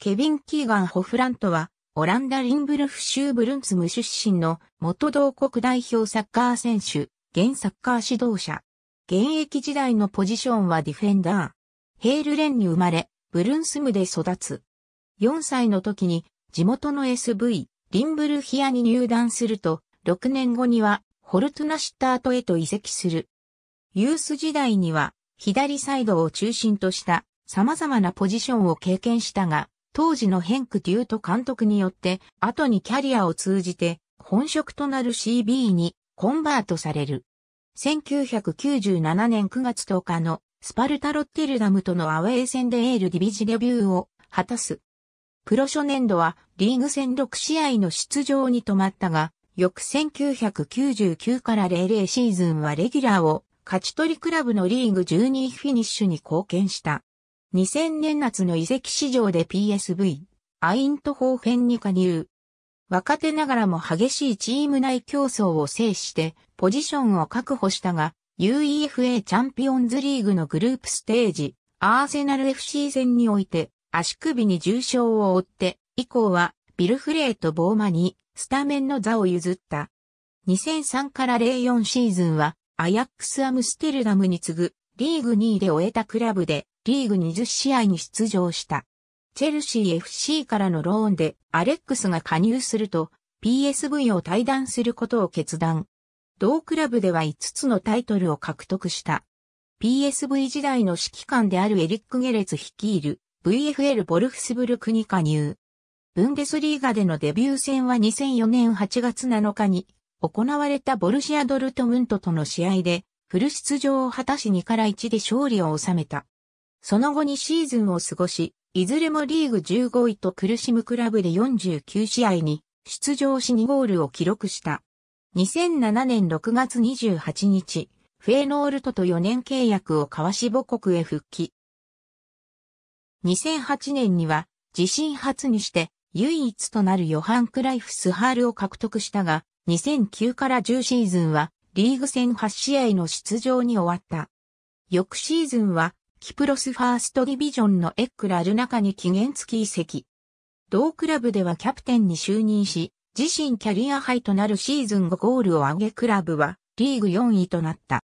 ケビン・キーガン・ホフラントは、オランダ・リンブルフ州ブルンツム出身の元同国代表サッカー選手、現サッカー指導者。現役時代のポジションはディフェンダー。ヘールレンに生まれ、ブルンスムで育つ。4歳の時に地元の SV、リンブルヒアに入団すると、6年後にはホルトゥナシッタートへと移籍する。ユース時代には左サイドを中心とした様々なポジションを経験したが、当時のヘンク・デュート監督によって、後にキャリアを通じて、本職となる CB にコンバートされる。1997年9月10日のスパルタ・ロッテルダムとのアウェー戦でエールディビジデビューを果たす。プロ初年度はリーグ戦6試合の出場に止まったが、翌1999から00シーズンはレギュラーを勝ち取りクラブのリーグ12位フィニッシュに貢献した。2000年夏の遺跡市場で PSV、アイントホーフェンに加入。若手ながらも激しいチーム内競争を制して、ポジションを確保したが、UEFA チャンピオンズリーグのグループステージ、アーセナル FC 戦において、足首に重傷を負って、以降は、ビルフレート・ボーマに、スタメンの座を譲った。2003から04シーズンは、アヤックス・アムステルダムに次ぐ、リーグ2位で終えたクラブで、リーグ20試合に出場した。チェルシー FC からのローンで、アレックスが加入すると、PSV を退団することを決断。同クラブでは5つのタイトルを獲得した。PSV 時代の指揮官であるエリック・ゲレツ率いる VFL ボルフスブルクに加入。ブンデスリーガでのデビュー戦は2004年8月7日に行われたボルシア・ドルトムントとの試合でフル出場を果たし2から1で勝利を収めた。その後にシーズンを過ごし、いずれもリーグ15位と苦しむクラブで49試合に出場し2ゴールを記録した。2007年6月28日、フェーノールトと4年契約を交わし母国へ復帰。2008年には自身初にして唯一となるヨハン・クライフスハールを獲得したが、2009から10シーズンはリーグ戦8試合の出場に終わった。翌シーズンは、キプロスファーストディビジョンのエックラルナカに期限付き移籍。同クラブではキャプテンに就任し、自身キャリアハイとなるシーズン5ゴールを挙げクラブはリーグ4位となった。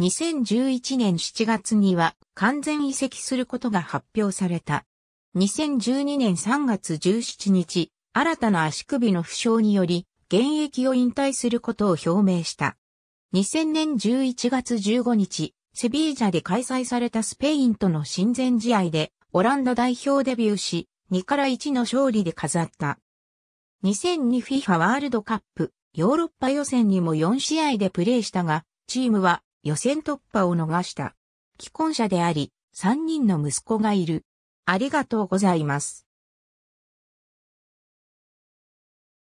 2011年7月には完全移籍することが発表された。2012年3月17日、新たな足首の負傷により現役を引退することを表明した。2000年11月15日、セビージャで開催されたスペインとの親善試合で、オランダ代表デビューし、2から1の勝利で飾った。2002FIFA ワールドカップ、ヨーロッパ予選にも4試合でプレーしたが、チームは予選突破を逃した。既婚者であり、3人の息子がいる。ありがとうございます。